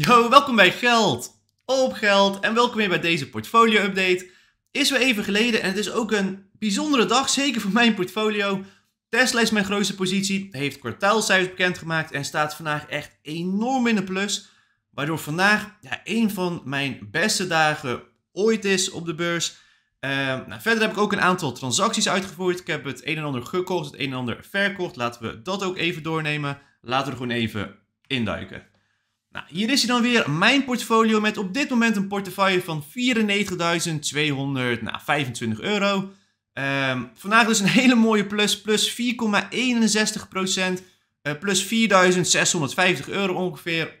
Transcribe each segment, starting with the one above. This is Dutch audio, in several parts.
Yo, welkom bij Geld op Geld en welkom weer bij deze portfolio update. Is weer even geleden en het is ook een bijzondere dag, zeker voor mijn portfolio. Tesla is mijn grootste positie, heeft kwartaalcijfers bekendgemaakt en staat vandaag echt enorm in de plus. Waardoor vandaag ja, een van mijn beste dagen ooit is op de beurs. Ehm, nou, verder heb ik ook een aantal transacties uitgevoerd. Ik heb het een en ander gekocht, het een en ander verkocht. Laten we dat ook even doornemen. Laten we er gewoon even induiken. Nou, hier is hij dan weer, mijn portfolio met op dit moment een portefeuille van 94.225 nou, euro. Ehm, vandaag dus een hele mooie plus, plus 4,61 procent, eh, plus 4.650 euro ongeveer.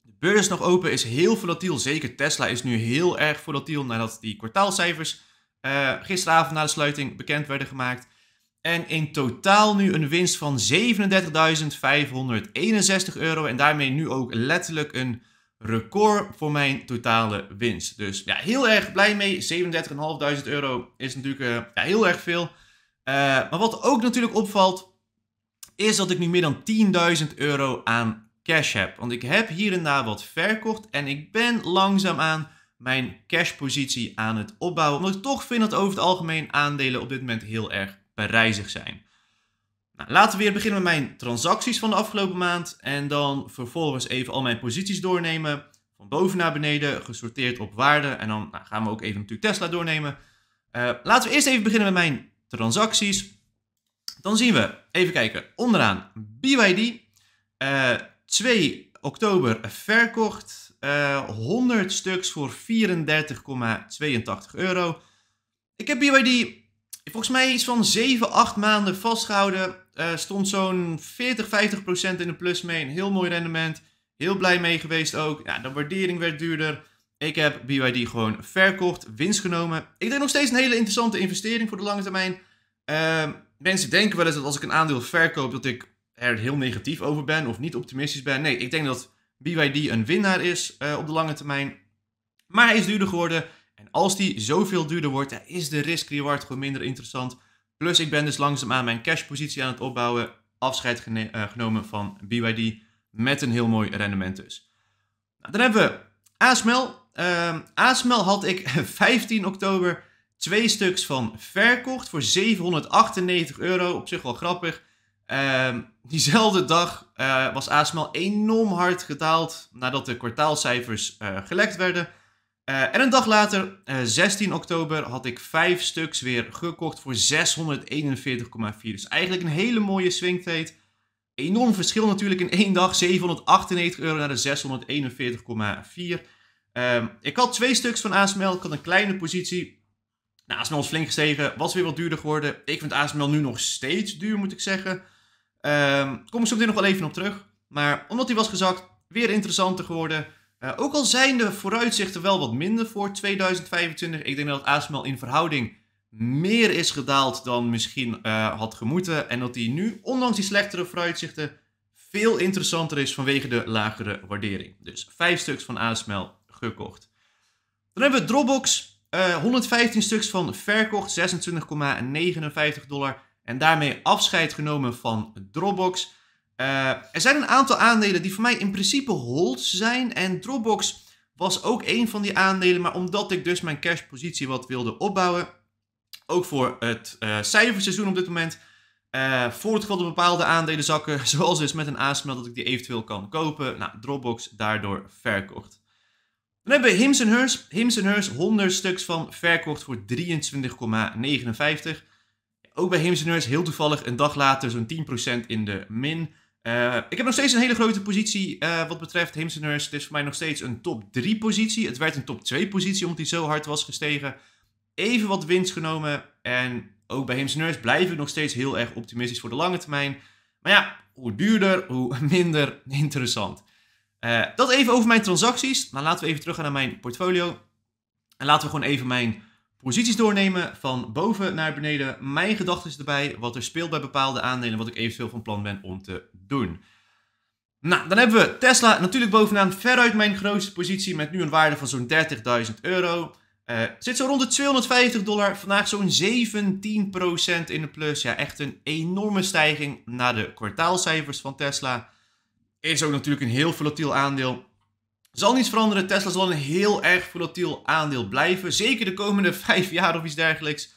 De beurs is nog open, is heel volatiel, zeker Tesla is nu heel erg volatiel nadat die kwartaalcijfers eh, gisteravond na de sluiting bekend werden gemaakt. En in totaal nu een winst van 37.561 euro. En daarmee nu ook letterlijk een record voor mijn totale winst. Dus ja, heel erg blij mee. 37.500 euro is natuurlijk eh, ja, heel erg veel. Eh, maar wat ook natuurlijk opvalt, is dat ik nu meer dan 10.000 euro aan cash heb. Want ik heb hier en daar wat verkocht en ik ben langzaamaan mijn cashpositie aan het opbouwen. Omdat ik toch vind dat over het algemeen aandelen op dit moment heel erg prijzig zijn. Nou, laten we weer beginnen met mijn transacties van de afgelopen maand. En dan vervolgens even al mijn posities doornemen. Van boven naar beneden, gesorteerd op waarde. En dan nou, gaan we ook even natuurlijk Tesla doornemen. Eh, laten we eerst even beginnen met mijn transacties. Dan zien we, even kijken, onderaan BYD. Uh, eh, 2 oktober verkocht. Uh, eh, 100 stuks voor 34,82 euro. Ik heb BYD volgens mij iets van 7, 8 maanden vastgehouden. Eh, stond zo'n 40, 50 procent in de plus mee. Een heel mooi rendement. Heel blij mee geweest ook. Ja, de waardering werd duurder. Ik heb BYD gewoon verkocht, winst genomen. Ik denk nog steeds een hele interessante investering voor de lange termijn. Ehm, mensen denken wel eens dat als ik een aandeel verkoop, dat ik er heel negatief over ben of niet optimistisch ben. Nee, ik denk dat BYD een winnaar is eh, op de lange termijn. Maar hij is duurder geworden als die zoveel duurder wordt, is de risk-reward gewoon minder interessant. Plus ik ben dus langzaamaan mijn cashpositie aan het opbouwen. Afscheid eh, genomen van BYD met een heel mooi rendement dus. Nou, dan hebben we ASML. Uh, ehm, ASML had ik 15 oktober twee stuks van verkocht voor 798 euro. Op zich wel grappig. Ehm, diezelfde dag eh, was ASML enorm hard gedaald nadat de kwartaalcijfers eh, gelekt werden. Eh, en een dag later, 16 eh, oktober, had ik vijf stuks weer gekocht voor 641,4. Dus eigenlijk een hele mooie swingtrade. Enorm verschil natuurlijk in één dag. 798 euro naar de 641,4. Ehm, ik had twee stuks van ASML. Ik had een kleine positie. Nou, ASML is flink gestegen. Was weer wat duurder geworden. Ik vind ASML nu nog steeds duur, moet ik zeggen. Ehm, kom ik zo meteen nog wel even op terug. Maar omdat hij was gezakt, weer interessanter geworden. Eh, ook al zijn de vooruitzichten wel wat minder voor 2025. Ik denk dat ASML in verhouding meer is gedaald dan misschien eh, had gemoeten. En dat die nu, ondanks die slechtere vooruitzichten, veel interessanter is vanwege de lagere waardering. Dus vijf stuks van ASML gekocht. Dan hebben we Dropbox. 115 eh, stuks van verkocht, 26,59 dollar. En daarmee afscheid genomen van Dropbox. Eh, er zijn een aantal aandelen die voor mij in principe hold zijn. En Dropbox was ook een van die aandelen. Maar omdat ik dus mijn cashpositie wat wilde opbouwen. Ook voor het uh, cijferseizoen op dit moment. Uh, eh, de bepaalde aandelen zakken. Zoals dus met een aansmel dat ik die eventueel kan kopen. Nou, Dropbox daardoor verkocht. Dan hebben we Hims Hers. Hims Hers 100 stuks van verkocht voor 23,59. Ook bij Hims Hers heel toevallig een dag later zo'n 10% in de min. Eh, ik heb nog steeds een hele grote positie eh, wat betreft Himsenhurst. Het is voor mij nog steeds een top 3 positie. Het werd een top 2 positie omdat hij zo hard was gestegen. Even wat winst genomen. En ook bij Himsenhurst blijf ik nog steeds heel erg optimistisch voor de lange termijn. Maar ja, hoe duurder, hoe minder interessant. Eh, dat even over mijn transacties. Maar laten we even teruggaan naar mijn portfolio. En laten we gewoon even mijn Posities doornemen van boven naar beneden. Mijn gedachten erbij, wat er speelt bij bepaalde aandelen, wat ik eventueel van plan ben om te doen. Nou, dan hebben we Tesla natuurlijk bovenaan, veruit mijn grootste positie met nu een waarde van zo'n 30.000 euro. Eh, zit zo rond de 250 dollar, vandaag zo'n 17% in de plus. Ja, echt een enorme stijging na de kwartaalcijfers van Tesla. Is ook natuurlijk een heel volatiel aandeel. Zal niets veranderen. Tesla zal een heel erg volatiel aandeel blijven. Zeker de komende vijf jaar of iets dergelijks.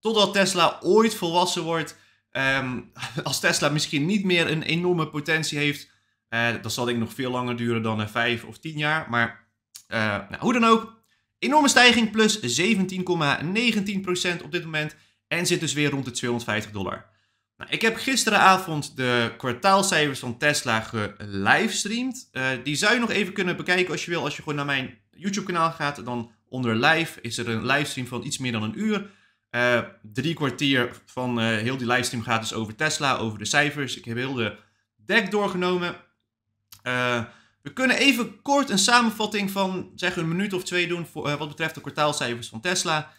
Totdat Tesla ooit volwassen wordt. Ehm, als Tesla misschien niet meer een enorme potentie heeft. Uh, dat zal denk ik nog veel langer duren dan uh, vijf of tien jaar. Maar eh, nou, hoe dan ook. Enorme stijging plus 17,19% op dit moment. En zit dus weer rond de 250 dollar. Nou, ik heb gisteravond de kwartaalcijfers van Tesla gelivestreamd. Uh, die zou je nog even kunnen bekijken als je wil. Als je gewoon naar mijn YouTube-kanaal gaat, dan onder live is er een livestream van iets meer dan een uur. Eh, drie kwartier van eh, heel die livestream gaat dus over Tesla, over de cijfers. Ik heb heel de deck doorgenomen. we kunnen even kort een samenvatting van zeg een minuut of twee doen voor, wat betreft de kwartaalcijfers van Tesla.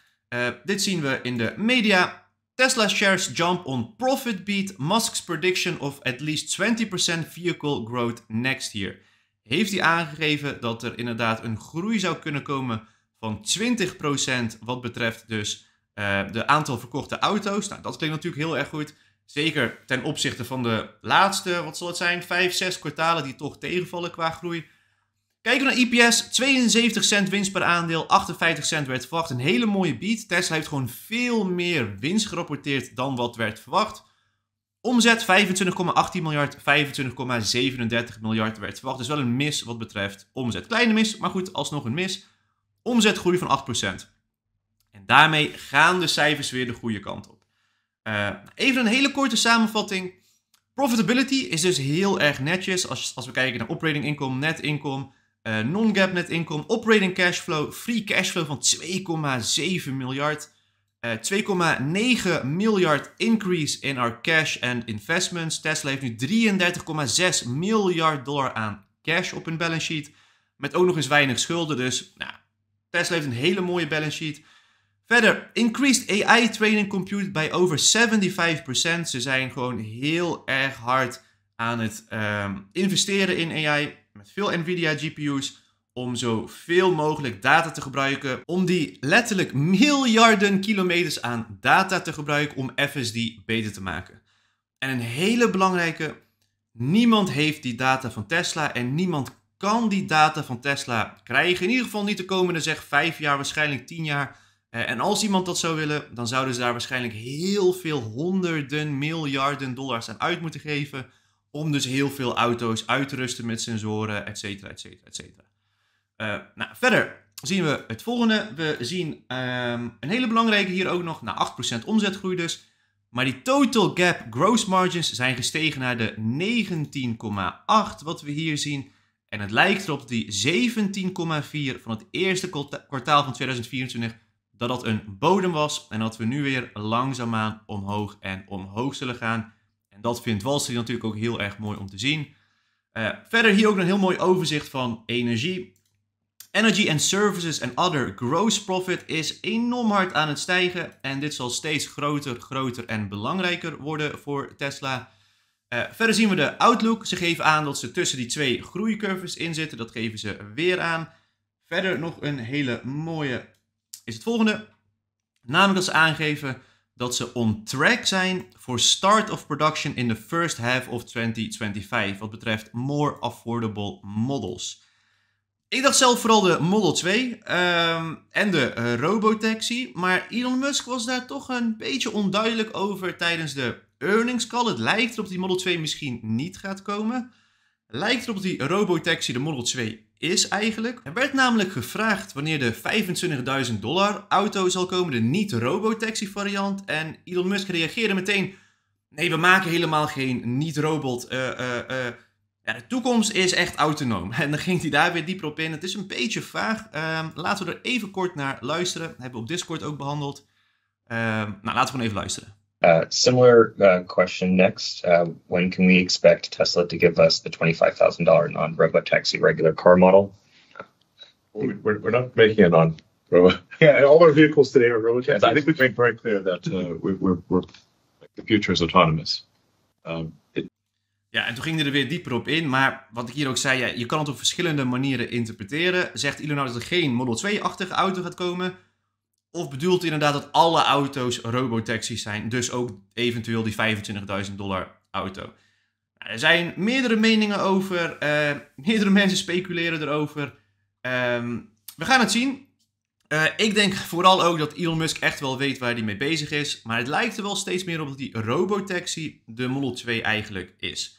dit zien we in de media. Tesla shares jump on profit beat, Musk's prediction of at least 20% vehicle growth next year. Heeft hij aangegeven dat er inderdaad een groei zou kunnen komen van 20% wat betreft dus eh, de aantal verkochte auto's. Nou, dat klinkt natuurlijk heel erg goed. Zeker ten opzichte van de laatste, wat zal het zijn, 5, 6 kwartalen die toch tegenvallen qua groei. Kijken naar EPS, 72 cent winst per aandeel, 58 cent werd verwacht. Een hele mooie beat. Tesla heeft gewoon veel meer winst gerapporteerd dan wat werd verwacht. Omzet 25,18 miljard, 25,37 miljard werd verwacht. Dus wel een mis wat betreft omzet. Kleine mis, maar goed, alsnog een mis. Omzetgroei van 8%. En daarmee gaan de cijfers weer de goede kant op. Eh, even een hele korte samenvatting. Profitability is dus heel erg netjes. Als, als we kijken naar operating income, net income, eh, non-gap net income, operating cashflow, free cashflow van 2,7 miljard. 2,9 eh, miljard increase in our cash and investments. Tesla heeft nu 33,6 miljard dollar aan cash op hun balance sheet. Met ook nog eens weinig schulden. Dus nou, Tesla heeft een hele mooie balance sheet. Verder, increased AI training compute by over 75%. Ze zijn gewoon heel erg hard aan het ehm, investeren in AI veel NVIDIA GPU's om zo veel mogelijk data te gebruiken, om die letterlijk miljarden kilometers aan data te gebruiken om FSD beter te maken. En een hele belangrijke, niemand heeft die data van Tesla en niemand kan die data van Tesla krijgen. In ieder geval niet de komende zeg 5 jaar, waarschijnlijk 10 jaar. Eh, en als iemand dat zou willen, dan zouden ze daar waarschijnlijk heel veel honderden miljarden dollars aan uit moeten geven om dus heel veel auto's uit te rusten met sensoren, et cetera, et cetera, et cetera. Eh, nou, verder zien we het volgende. We zien ehm, een hele belangrijke hier ook nog, nou 8% omzetgroei dus. Maar die total gap gross margins zijn gestegen naar de 19,8 wat we hier zien. En het lijkt erop dat die 17,4 van het eerste kwartaal van 2024 dat dat een bodem was en dat we nu weer langzaamaan omhoog en omhoog zullen gaan. En dat vindt Wall Street natuurlijk ook heel erg mooi om te zien. Eh, verder hier ook een heel mooi overzicht van energie. Energy and Services and Other Gross Profit is enorm hard aan het stijgen. En dit zal steeds groter, groter en belangrijker worden voor Tesla. Eh, verder zien we de outlook. Ze geven aan dat ze tussen die twee groeicurves in zitten. Dat geven ze weer aan. Verder nog een hele mooie is het volgende. Namelijk dat ze aangeven dat ze on track zijn voor start of production in the first half of 2025 wat betreft more affordable models. Ik dacht zelf vooral de Model 2 ehm, en de eh, Robotaxi, maar Elon Musk was daar toch een beetje onduidelijk over tijdens de earnings call. Het lijkt erop dat die Model 2 misschien niet gaat komen. Lijkt erop dat die Robotaxi de Model 2 is eigenlijk. Er werd namelijk gevraagd wanneer de 25.000 dollar auto zal komen, de niet-robotaxi variant. En Elon Musk reageerde meteen: nee, we maken helemaal geen niet-robot. Eh, eh, eh, ja, de toekomst is echt autonoom. En dan ging hij daar weer dieper op in. Het is een beetje vaag. Ehm, laten we er even kort naar luisteren. hebben we op Discord ook behandeld. Ehm, nou, laten we gewoon even luisteren. Uh, similar uh, question next. Uh, when can we expect Tesla to give us the $25,000 non-robotaxi regular car model? We're not making a non-robo. Yeah, all our vehicles today are taxis. I think we've made very clear that the future is autonomous. Um, ja, en toen ging hij er weer dieper op in. Maar wat ik hier ook zei, ja, je kan het op verschillende manieren interpreteren. Zegt Elon dat er geen Model 2-achtige auto gaat komen? Of bedoelt inderdaad dat alle auto's robotaxis zijn, dus ook eventueel die 25.000 dollar auto? Nou, er zijn meerdere meningen over, eh, meerdere mensen speculeren erover. Ehm, we gaan het zien. Eh, ik denk vooral ook dat Elon Musk echt wel weet waar hij mee bezig is, maar het lijkt er wel steeds meer op dat die robotaxi de Model 2 eigenlijk is.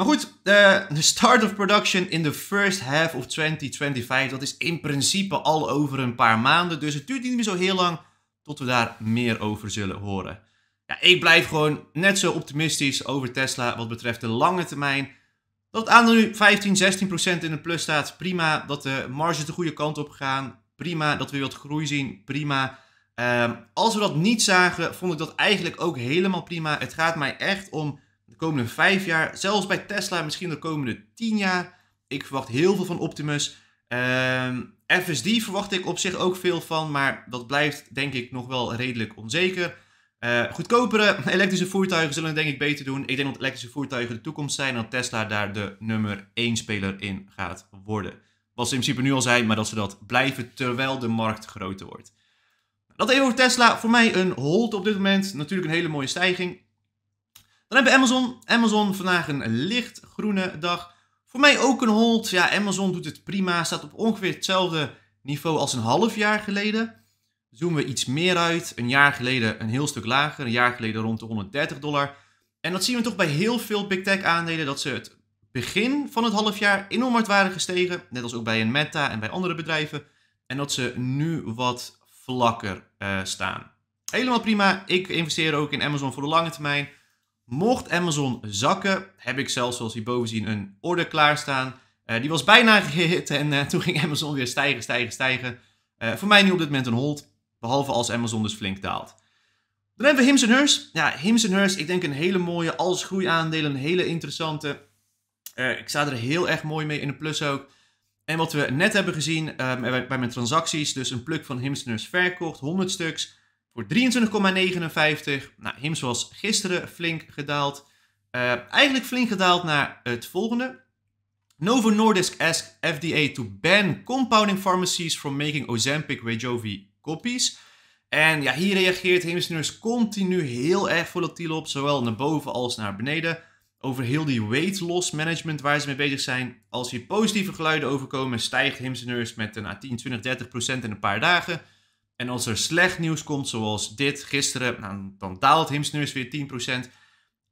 Maar goed, de, start of production in the first half of 2025, dat is in principe al over een paar maanden. Dus het duurt niet meer zo heel lang tot we daar meer over zullen horen. Ja, ik blijf gewoon net zo optimistisch over Tesla wat betreft de lange termijn. Dat het aandeel nu 15, 16 in de plus staat, prima. Dat de marges de goede kant op gaan, prima. Dat we weer wat groei zien, prima. Ehm, als we dat niet zagen, vond ik dat eigenlijk ook helemaal prima. Het gaat mij echt om komende vijf jaar, zelfs bij Tesla, misschien de komende tien jaar. Ik verwacht heel veel van Optimus. Uh, ehm, FSD verwacht ik op zich ook veel van, maar dat blijft denk ik nog wel redelijk onzeker. Uh, goedkopere elektrische voertuigen zullen het denk ik beter doen. Ik denk dat elektrische voertuigen de toekomst zijn en dat Tesla daar de nummer 1 speler in gaat worden. Wat ze in principe nu al zijn, maar dat ze dat blijven terwijl de markt groter wordt. Dat even over Tesla. Voor mij een hold op dit moment. Natuurlijk een hele mooie stijging. Dan hebben we Amazon. Amazon vandaag een licht groene dag. Voor mij ook een hold. Ja, Amazon doet het prima. Staat op ongeveer hetzelfde niveau als een half jaar geleden. Zoomen we iets meer uit. Een jaar geleden een heel stuk lager. Een jaar geleden rond de 130 dollar. En dat zien we toch bij heel veel big tech aandelen. Dat ze het begin van het half jaar enorm hard waren gestegen. Net als ook bij een Meta en bij andere bedrijven. En dat ze nu wat vlakker eh, staan. Helemaal prima. Ik investeer ook in Amazon voor de lange termijn. Mocht Amazon zakken, heb ik zelfs, zoals boven zien, een order klaarstaan. Eh, die was bijna gehit en eh, toen ging Amazon weer stijgen, stijgen, stijgen. Eh, voor mij nu op dit moment een hold, behalve als Amazon dus flink daalt. Dan hebben we Hims Hers. Ja, Hims Hers, ik denk een hele mooie, als groeiaandelen, een hele interessante. ik sta er heel erg mooi mee in de plus ook. En wat we net hebben gezien ehm, bij, mijn transacties, dus een pluk van Hims verkocht, 100 stuks. 23,59. Nou, Hims was gisteren flink gedaald. Eh, eigenlijk flink gedaald naar het volgende. Novo Nordisk asks FDA to ban compounding pharmacies from making Ozempic Wegovy copies. En ja, hier reageert Hemisnurs continu heel erg volatiel op, zowel naar boven als naar beneden. Over heel die weight loss management waar ze mee bezig zijn. Als hier positieve geluiden overkomen, stijgt Hemisnurs met een 10, 20, 30 procent in een paar dagen. En als er slecht nieuws komt, zoals dit gisteren, nou, dan daalt Himsneurs weer 10%.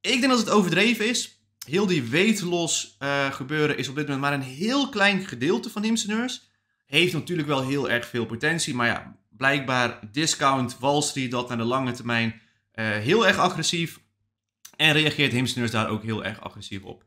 Ik denk dat het overdreven is. Heel die weetlos eh, gebeuren is op dit moment maar een heel klein gedeelte van Himsneurs. Heeft natuurlijk wel heel erg veel potentie. Maar ja, blijkbaar discount Wall Street dat naar de lange termijn eh, heel erg agressief. En reageert Himsneurs daar ook heel erg agressief op.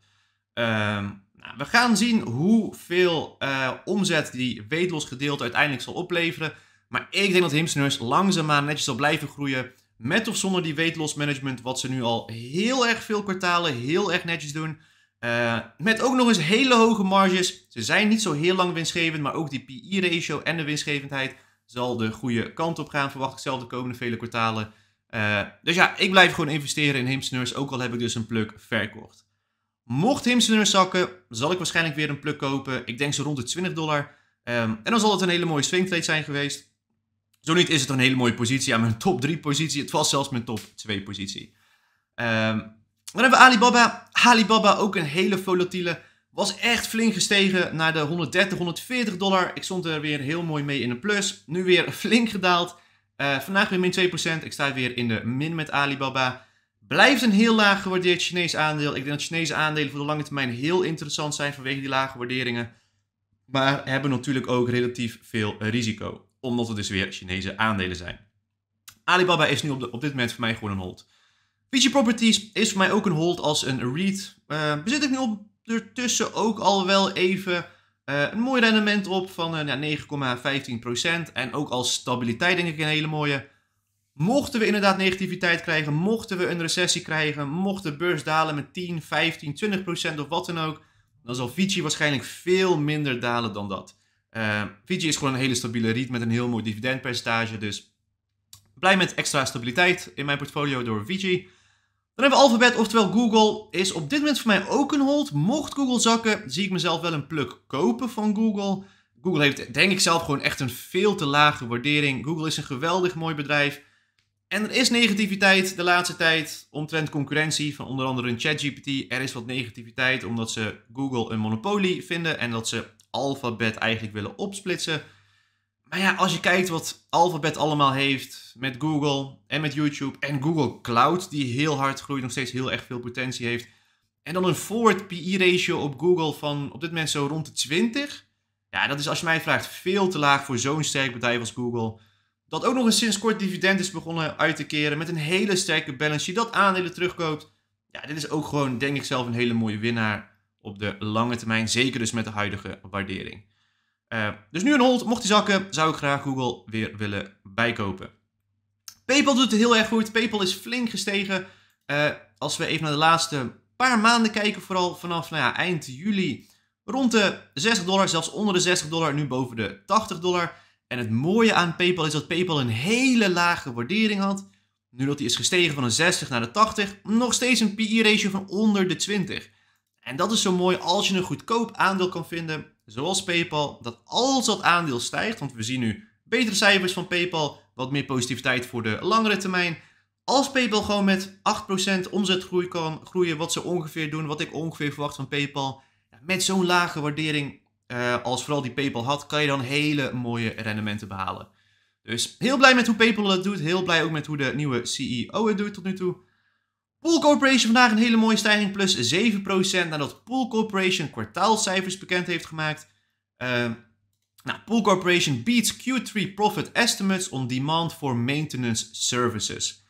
Ehm, nou, we gaan zien hoeveel uh, omzet die weetlos gedeelte uiteindelijk zal opleveren. Maar ik denk dat hamsters langzaamaan netjes zal blijven groeien. Met of zonder die weight loss management, wat ze nu al heel erg veel kwartalen heel erg netjes doen. Eh, met ook nog eens hele hoge marges. Ze zijn niet zo heel lang winstgevend, maar ook die PI-ratio e en de winstgevendheid zal de goede kant op gaan, verwacht ik zelf de komende vele kwartalen. Eh, dus ja, ik blijf gewoon investeren in Himseners, ook al heb ik dus een pluk verkocht. Mocht Himseners zakken, zal ik waarschijnlijk weer een pluk kopen. Ik denk zo rond de 20 dollar. Ehm, en dan zal het een hele mooie swingtrade zijn geweest. Zo niet is het een hele mooie positie. aan mijn top 3 positie. Het was zelfs mijn top 2 positie. Ehm, dan hebben we Alibaba. Alibaba ook een hele volatiele. Was echt flink gestegen naar de 130, 140 dollar. Ik stond er weer heel mooi mee in een plus. Nu weer flink gedaald. Eh, vandaag weer min 2%. Ik sta weer in de min met Alibaba. Blijft een heel laag gewaardeerd Chinees aandeel. Ik denk dat Chinese aandelen voor de lange termijn heel interessant zijn vanwege die lage waarderingen. Maar hebben natuurlijk ook relatief veel risico omdat het dus weer Chinese aandelen zijn. Alibaba is nu op, op dit moment voor mij gewoon een hold. Vici Properties is voor mij ook een hold als een REIT. Uh, eh, bezit ik nu op ook al wel even eh, een mooi rendement op van 9,15%. Eh, nou, en ook als stabiliteit denk ik een hele mooie. Mochten we inderdaad negativiteit krijgen, mochten we een recessie krijgen, mocht de beurs dalen met 10, 15, 20% of wat dan ook, dan zal Vici waarschijnlijk veel minder dalen dan dat. Uh, is gewoon een hele stabiele REIT met een heel mooi dividendpercentage. Dus blij met extra stabiliteit in mijn portfolio door Fiji. Dan hebben we Alphabet, oftewel Google, is op dit moment voor mij ook een hold. Mocht Google zakken, zie ik mezelf wel een pluk kopen van Google. Google heeft denk ik zelf gewoon echt een veel te lage waardering. Google is een geweldig mooi bedrijf. En er is negativiteit de laatste tijd omtrent concurrentie van onder andere ChatGPT. Er is wat negativiteit omdat ze Google een monopolie vinden en dat ze Alphabet eigenlijk willen opsplitsen. Maar ja, als je kijkt wat Alphabet allemaal heeft met Google en met YouTube en Google Cloud, die heel hard groeit, nog steeds heel erg veel potentie heeft. En dan een forward PI-ratio e op Google van op dit moment zo rond de 20. Ja, dat is als je mij vraagt veel te laag voor zo'n sterk bedrijf als Google. Dat ook nog eens sinds kort dividend is begonnen uit te keren met een hele sterke balance sheet, dat aandelen terugkoopt. Ja, dit is ook gewoon, denk ik zelf, een hele mooie winnaar op de lange termijn. Zeker dus met de huidige waardering. Eh, dus nu een hold. Mocht die zakken, zou ik graag Google weer willen bijkopen. PayPal doet het heel erg goed. PayPal is flink gestegen. Eh, als we even naar de laatste paar maanden kijken, vooral vanaf nou ja, eind juli rond de 60 dollar, zelfs onder de 60 dollar, nu boven de 80 dollar. En het mooie aan PayPal is dat PayPal een hele lage waardering had. Nu dat die is gestegen van een 60 naar de 80, nog steeds een PI e ratio van onder de 20. En dat is zo mooi als je een goedkoop aandeel kan vinden, zoals PayPal, dat als dat aandeel stijgt, want we zien nu betere cijfers van PayPal, wat meer positiviteit voor de langere termijn. Als PayPal gewoon met 8% omzetgroei kan groeien, wat ze ongeveer doen, wat ik ongeveer verwacht van PayPal, met zo'n lage waardering eh, als vooral die PayPal had, kan je dan hele mooie rendementen behalen. Dus heel blij met hoe PayPal dat doet, heel blij ook met hoe de nieuwe CEO het doet tot nu toe. Pool Corporation vandaag een hele mooie stijging, plus 7% nadat Pool Corporation kwartaalcijfers bekend heeft gemaakt. Ehm, nou, Pool Corporation beats Q3 profit estimates on demand for maintenance services.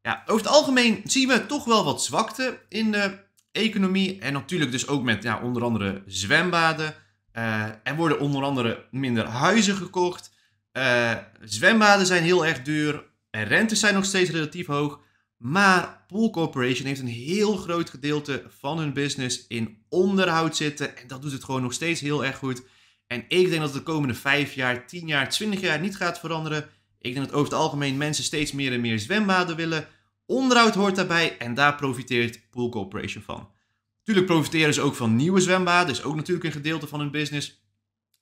Ja, over het algemeen zien we toch wel wat zwakte in de economie. En natuurlijk dus ook met ja, onder andere zwembaden. Eh, er worden onder andere minder huizen gekocht. Eh, zwembaden zijn heel erg duur. En rentes zijn nog steeds relatief hoog. Maar Pool Corporation heeft een heel groot gedeelte van hun business in onderhoud zitten. En dat doet het gewoon nog steeds heel erg goed. En ik denk dat het de komende 5 jaar, 10 jaar, 20 jaar niet gaat veranderen. Ik denk dat over het algemeen mensen steeds meer en meer zwembaden willen. Onderhoud hoort daarbij en daar profiteert Pool Corporation van. Natuurlijk profiteren ze ook van nieuwe zwembaden, is ook natuurlijk een gedeelte van hun business.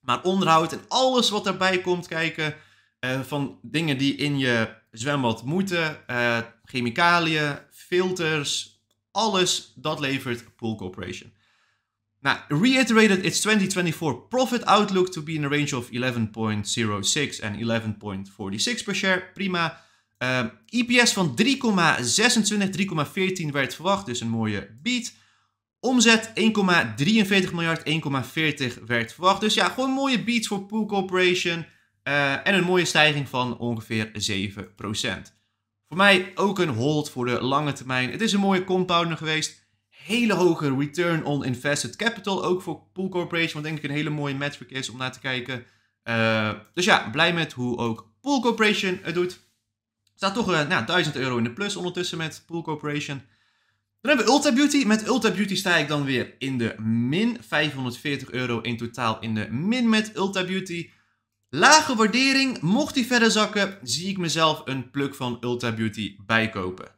Maar onderhoud en alles wat daarbij komt kijken, eh, van dingen die in je zwembad moeten, uh, chemicaliën, filters, alles dat levert Pool Corporation. Nou, reiterated its 2024 profit outlook to be in a range of 11.06 en 11.46 per share. Prima. Uh, ehm, EPS van 3,26, 3,14 werd verwacht, dus een mooie beat. Omzet 1,43 miljard, 1,40 werd verwacht. Dus ja, gewoon mooie beat voor Pool Corporation. Eh, en een mooie stijging van ongeveer 7%. Voor mij ook een hold voor de lange termijn. Het is een mooie compounder geweest. Hele hoge return on invested capital. Ook voor Pool Corporation, wat denk ik een hele mooie metric is om naar te kijken. Eh, dus ja, blij met hoe ook Pool Corporation het doet. Staat toch uh, nou, 1000 euro in de plus ondertussen met Pool Corporation. Dan hebben we Ulta Beauty. Met Ulta Beauty sta ik dan weer in de min. 540 euro in totaal in de min met Ulta Beauty. Lage waardering, mocht die verder zakken, zie ik mezelf een pluk van Ulta Beauty bijkopen.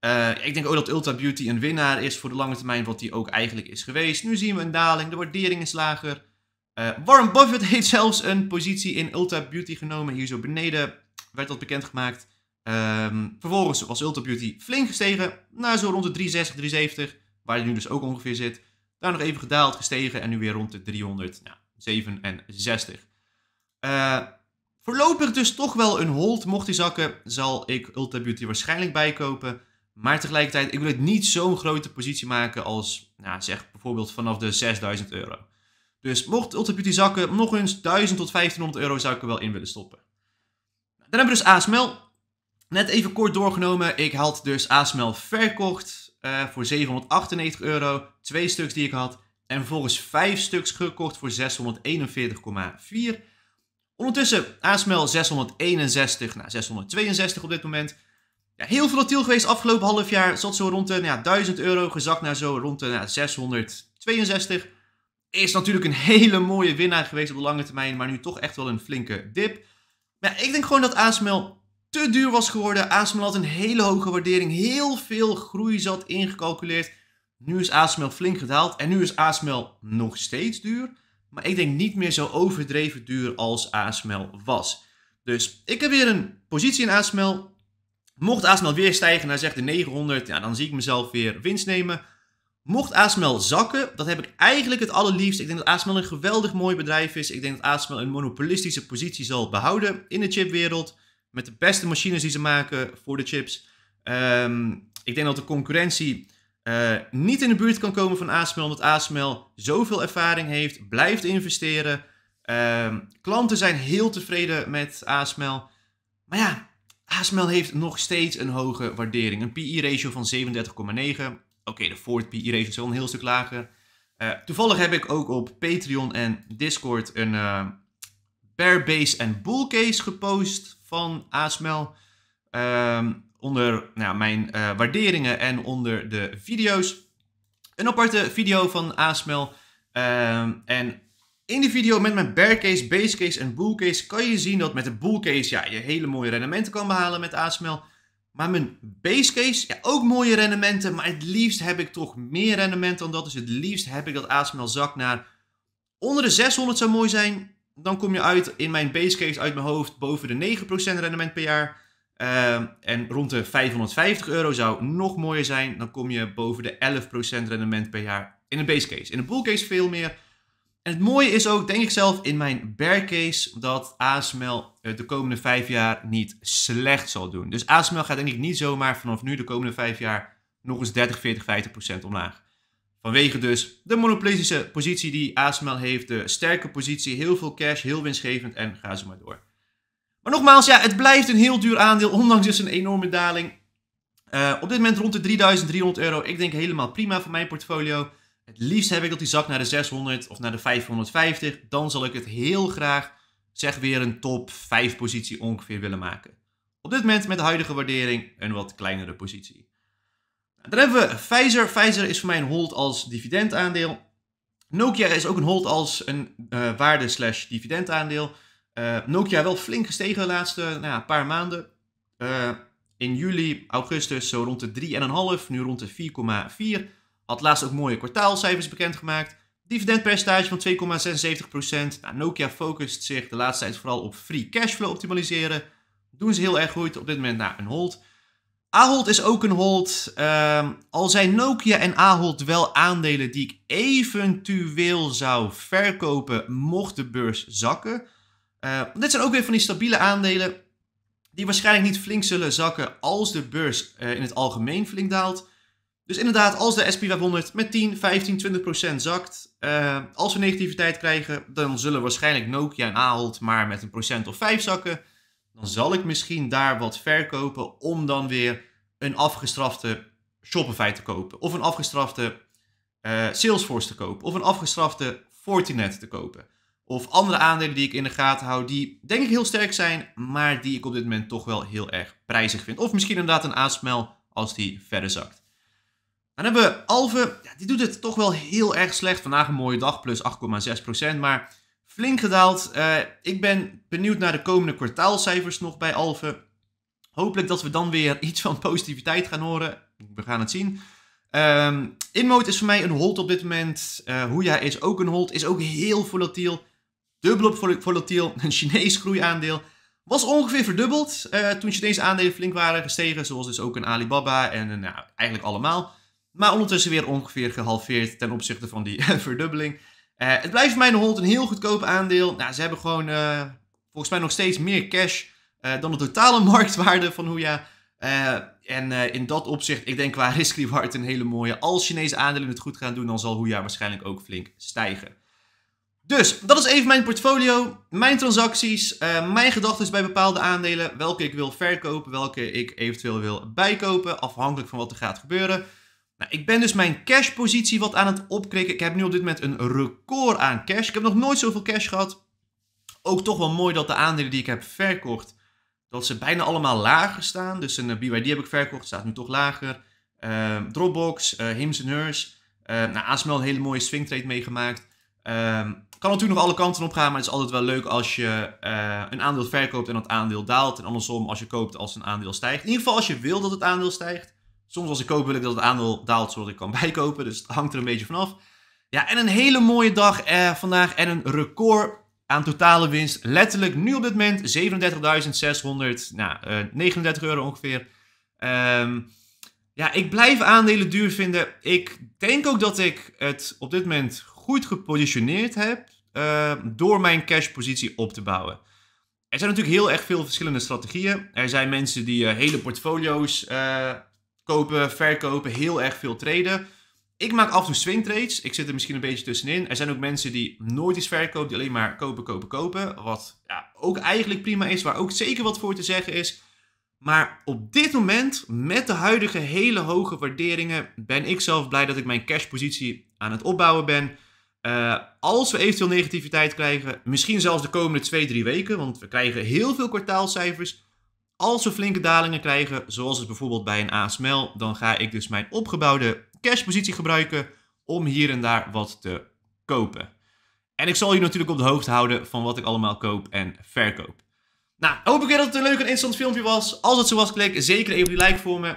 Eh, ik denk ook dat Ulta Beauty een winnaar is voor de lange termijn, wat die ook eigenlijk is geweest. Nu zien we een daling, de waardering is lager. Uh, Warren Buffett heeft zelfs een positie in Ulta Beauty genomen. Hier zo beneden werd dat bekendgemaakt. Ehm, vervolgens was Ulta Beauty flink gestegen naar zo rond de 360, 370, waar hij nu dus ook ongeveer zit. Daar nog even gedaald, gestegen en nu weer rond de 367. nou, uh, voorlopig dus toch wel een hold. Mocht die zakken, zal ik Ultra Beauty waarschijnlijk bijkopen. Maar tegelijkertijd, ik wil het niet zo'n grote positie maken als, nou, zeg bijvoorbeeld vanaf de 6000 euro. Dus mocht Ultra Beauty zakken, nog eens 1000 tot 1500 euro zou ik er wel in willen stoppen. Dan hebben we dus ASML. Net even kort doorgenomen. Ik had dus ASML verkocht eh, voor 798 euro. Twee stuks die ik had. En vervolgens vijf stuks gekocht voor 641,4. Ondertussen ASML 661 naar nou 662 op dit moment. Ja, heel volatiel geweest afgelopen half jaar. Zat zo rond de nou ja, 1000 euro, gezakt naar zo rond de nou, 662. Is natuurlijk een hele mooie winnaar geweest op de lange termijn, maar nu toch echt wel een flinke dip. Maar ik denk gewoon dat ASML te duur was geworden. ASML had een hele hoge waardering, heel veel groei zat ingecalculeerd. Nu is ASML flink gedaald en nu is ASML nog steeds duur. Maar ik denk niet meer zo overdreven duur als ASML was. Dus ik heb weer een positie in ASML. Mocht ASML weer stijgen naar zeg de 900, ja, dan zie ik mezelf weer winst nemen. Mocht ASML zakken, dat heb ik eigenlijk het allerliefst. Ik denk dat ASML een geweldig mooi bedrijf is. Ik denk dat ASML een monopolistische positie zal behouden in de chipwereld. Met de beste machines die ze maken voor de chips. Ehm, ik denk dat de concurrentie eh, niet in de buurt kan komen van ASML, omdat ASML zoveel ervaring heeft, blijft investeren. Ehm, klanten zijn heel tevreden met ASML. Maar ja, ASML heeft nog steeds een hoge waardering. Een PI-ratio van 37,9. Oké, de Ford PI-ratio is wel een heel stuk lager. Eh, toevallig heb ik ook op Patreon en Discord een uh, bear base en bull case gepost van ASML. Um, ehm, onder nou, mijn eh, waarderingen en onder de video's. Een aparte video van ASML. Um, ehm, en in die video met mijn bear case, base case en bull case kan je zien dat met de bull case ja, je hele mooie rendementen kan behalen met ASML. Maar mijn base case, ja, ook mooie rendementen, maar het liefst heb ik toch meer rendement dan dat. Dus het liefst heb ik dat ASML zak naar onder de 600 zou mooi zijn. Dan kom je uit in mijn base case uit mijn hoofd boven de 9% rendement per jaar. Ehm, en rond de 550 euro zou nog mooier zijn. Dan kom je boven de 11% rendement per jaar in een base case. In een bull case veel meer. En het mooie is ook, denk ik zelf, in mijn bear case dat ASML eh, de komende vijf jaar niet slecht zal doen. Dus ASML gaat denk ik niet zomaar vanaf nu de komende vijf jaar nog eens 30, 40, 50 omlaag. Vanwege dus de monopolistische positie die ASML heeft, de sterke positie, heel veel cash, heel winstgevend en ga zo maar door. Maar nogmaals, ja, het blijft een heel duur aandeel, ondanks dus een enorme daling. Eh, op dit moment rond de 3300 euro. Ik denk helemaal prima voor mijn portfolio. Het liefst heb ik dat die zak naar de 600 of naar de 550. Dan zal ik het heel graag, zeg weer een top 5 positie ongeveer willen maken. Op dit moment met de huidige waardering een wat kleinere positie. Dan hebben we Pfizer. Pfizer is voor mij een hold als dividendaandeel. Nokia is ook een hold als een eh, waarde slash dividendaandeel. Uh, Nokia wel flink gestegen de laatste nou ja, paar maanden. Eh, in juli, augustus zo rond de 3,5, nu rond de 4,4. Had laatst ook mooie kwartaalcijfers bekendgemaakt. Dividendpercentage van 2,76%. Nou, Nokia focust zich de laatste tijd vooral op free cashflow optimaliseren. Doen ze heel erg goed. Op dit moment naar nou, een hold. Ahold is ook een hold. Ehm, al zijn Nokia en Ahold wel aandelen die ik eventueel zou verkopen mocht de beurs zakken. Eh, dit zijn ook weer van die stabiele aandelen die waarschijnlijk niet flink zullen zakken als de beurs eh, in het algemeen flink daalt. Dus inderdaad, als de SP 500 met 10, 15, 20 procent zakt, eh, als we negativiteit krijgen, dan zullen waarschijnlijk Nokia en Ahold maar met een procent of 5 zakken. Dan zal ik misschien daar wat verkopen om dan weer een afgestrafte Shopify te kopen. Of een afgestrafte Salesforce te kopen. Of een afgestrafte Fortinet te kopen. Of andere aandelen die ik in de gaten hou, die denk ik heel sterk zijn, maar die ik op dit moment toch wel heel erg prijzig vind. Of misschien inderdaad een aansmel als die verder zakt. Dan hebben we Alve, ja, die doet het toch wel heel erg slecht. Vandaag een mooie dag, plus 8,6%, maar flink gedaald. Eh, ik ben benieuwd naar de komende kwartaalcijfers nog bij Alve. Hopelijk dat we dan weer iets van positiviteit gaan horen. We gaan het zien. Um, ehm, Inmode is voor mij een hold op dit moment. Uh, Hoeja is ook een hold, is ook heel volatiel dubbel op volatiel. Een Chinees groeiaandeel was ongeveer verdubbeld eh, toen Chinese aandelen flink waren gestegen. Zoals dus ook een Alibaba en eh, nou, eigenlijk allemaal. Maar ondertussen weer ongeveer gehalveerd ten opzichte van die verdubbeling. Eh, het blijft voor mij nog altijd een heel goedkoop aandeel. Nou, ze hebben gewoon volgens mij nog steeds meer cash dan de totale marktwaarde van Huya. en in dat opzicht, ik denk qua risk reward een hele mooie. Als Chinese aandelen het goed gaan doen, dan zal Huya waarschijnlijk ook flink stijgen. Dus dat is even mijn portfolio, mijn transacties, eh, mijn gedachten bij bepaalde aandelen. Welke ik wil verkopen, welke ik eventueel wil bijkopen, afhankelijk van wat er gaat gebeuren. Nou, ik ben dus mijn cashpositie wat aan het opkrikken. Ik heb nu op dit moment een record aan cash. Ik heb nog nooit zoveel cash gehad. Ook toch wel mooi dat de aandelen die ik heb verkocht, dat ze bijna allemaal lager staan. Dus een eh, BYD heb ik verkocht, staat nu toch lager. Ehm, Dropbox, eh, Hims Hers. Uh, nou, ASML een hele mooie swing trade meegemaakt. Ehm, kan natuurlijk nog alle kanten op gaan, maar het is altijd wel leuk als je eh, een aandeel verkoopt en dat aandeel daalt. En andersom als je koopt als een aandeel stijgt. In ieder geval als je wil dat het aandeel stijgt. Soms als ik koop wil ik dat het aandeel daalt zodat ik kan bijkopen. Dus het hangt er een beetje vanaf. Ja, en een hele mooie dag eh, vandaag en een record aan totale winst. Letterlijk nu op dit moment 37.600, nou, 39 eh, euro ongeveer. Ehm, ja, ik blijf aandelen duur vinden. Ik denk ook dat ik het op dit moment goed gepositioneerd heb eh, door mijn cashpositie op te bouwen. Er zijn natuurlijk heel erg veel verschillende strategieën. Er zijn mensen die eh, hele portfolio's eh, kopen, verkopen, heel erg veel traden. Ik maak af en toe swing trades. Ik zit er misschien een beetje tussenin. Er zijn ook mensen die nooit iets verkopen, die alleen maar kopen, kopen, kopen. Wat ja, ook eigenlijk prima is, waar ook zeker wat voor te zeggen is. Maar op dit moment, met de huidige hele hoge waarderingen, ben ik zelf blij dat ik mijn cashpositie aan het opbouwen ben. Eh, als we eventueel negativiteit krijgen, misschien zelfs de komende twee, drie weken, want we krijgen heel veel kwartaalcijfers. Als we flinke dalingen krijgen, zoals het bijvoorbeeld bij een ASML, dan ga ik dus mijn opgebouwde cashpositie gebruiken om hier en daar wat te kopen. En ik zal je natuurlijk op de hoogte houden van wat ik allemaal koop en verkoop. Nou, hoop ik dat het een leuk en interessant filmpje was. Als het zo was, klik zeker even die like voor me.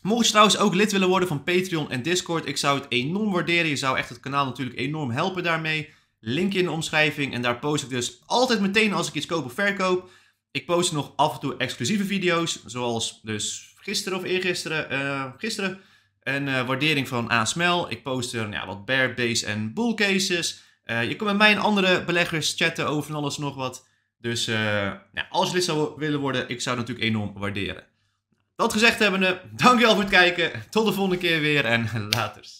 Mocht je trouwens ook lid willen worden van Patreon en Discord, ik zou het enorm waarderen. Je zou echt het kanaal natuurlijk enorm helpen daarmee. Link in de omschrijving en daar post ik dus altijd meteen als ik iets koop of verkoop. Ik post nog af en toe exclusieve video's, zoals dus gisteren of eergisteren, eh, gisteren, een eh, waardering van ASML. Ik post er ja, wat bear, base en bull cases. Eh, je kan met mij en andere beleggers chatten over van alles nog wat. Dus als je lid zou willen worden, ik zou het natuurlijk enorm waarderen. Dat gezegd hebbende, dankjewel voor het kijken. Tot de volgende keer weer en later.